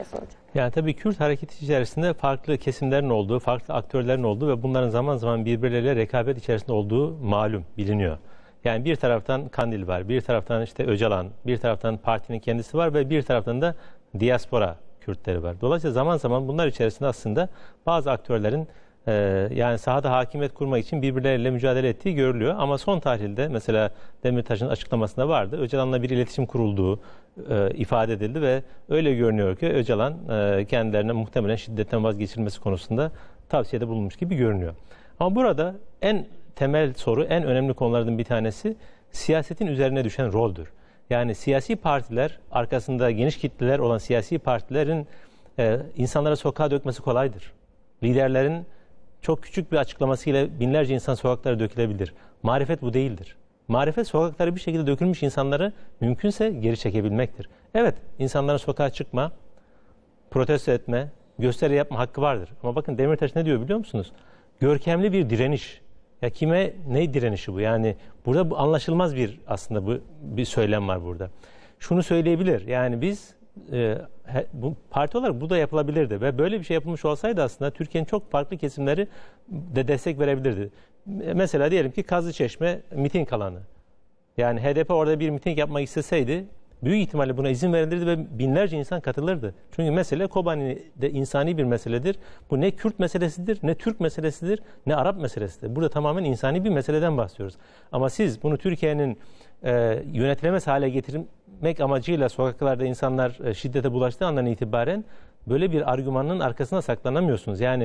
diye soracağım. Yani tabii Kürt hareketi içerisinde farklı kesimlerin olduğu, farklı aktörlerin olduğu ve bunların zaman zaman birbirleriyle rekabet içerisinde olduğu malum, biliniyor. Yani bir taraftan Kandil var, bir taraftan işte Öcalan, bir taraftan partinin kendisi var ve bir taraftan da diaspora Kürtleri var. Dolayısıyla zaman zaman bunlar içerisinde aslında bazı aktörlerin e, yani sahada hakimiyet kurmak için birbirleriyle mücadele ettiği görülüyor. Ama son tahlilde mesela Demirtaş'ın açıklamasında vardı. Öcalan'la bir iletişim kurulduğu, e, ifade edildi ve öyle görünüyor ki Öcalan e, kendilerine muhtemelen şiddetten vazgeçilmesi konusunda tavsiyede bulunmuş gibi görünüyor. Ama burada en temel soru, en önemli konulardan bir tanesi siyasetin üzerine düşen roldür. Yani siyasi partiler, arkasında geniş kitleler olan siyasi partilerin e, insanlara sokağa dökmesi kolaydır. Liderlerin çok küçük bir açıklamasıyla binlerce insan sokaklara dökülebilir. Marifet bu değildir marifet sokaklara bir şekilde dökülmüş insanları mümkünse geri çekebilmektir. Evet, insanların sokağa çıkma, protesto etme, gösteri yapma hakkı vardır. Ama bakın Demirtaş ne diyor biliyor musunuz? Görkemli bir direniş. Ya kime ne direnişi bu? Yani burada bu anlaşılmaz bir aslında bu bir söylem var burada. Şunu söyleyebilir. Yani biz e, he, bu parti olarak bu da yapılabilirdi ve böyle bir şey yapılmış olsaydı aslında Türkiye'nin çok farklı kesimleri de destek verebilirdi. Mesela diyelim ki Kazı Çeşme miting alanı. Yani HDP orada bir miting yapmak isteseydi büyük ihtimalle buna izin verilirdi ve binlerce insan katılırdı. Çünkü mesele Kobani'de insani bir meseledir. Bu ne Kürt meselesidir, ne Türk meselesidir, ne Arap meselesidir. Burada tamamen insani bir meseleden bahsediyoruz. Ama siz bunu Türkiye'nin e, yönetilemez hale getirmek amacıyla sokaklarda insanlar e, şiddete bulaştığı andan itibaren böyle bir argümanın arkasına saklanamıyorsunuz. Yani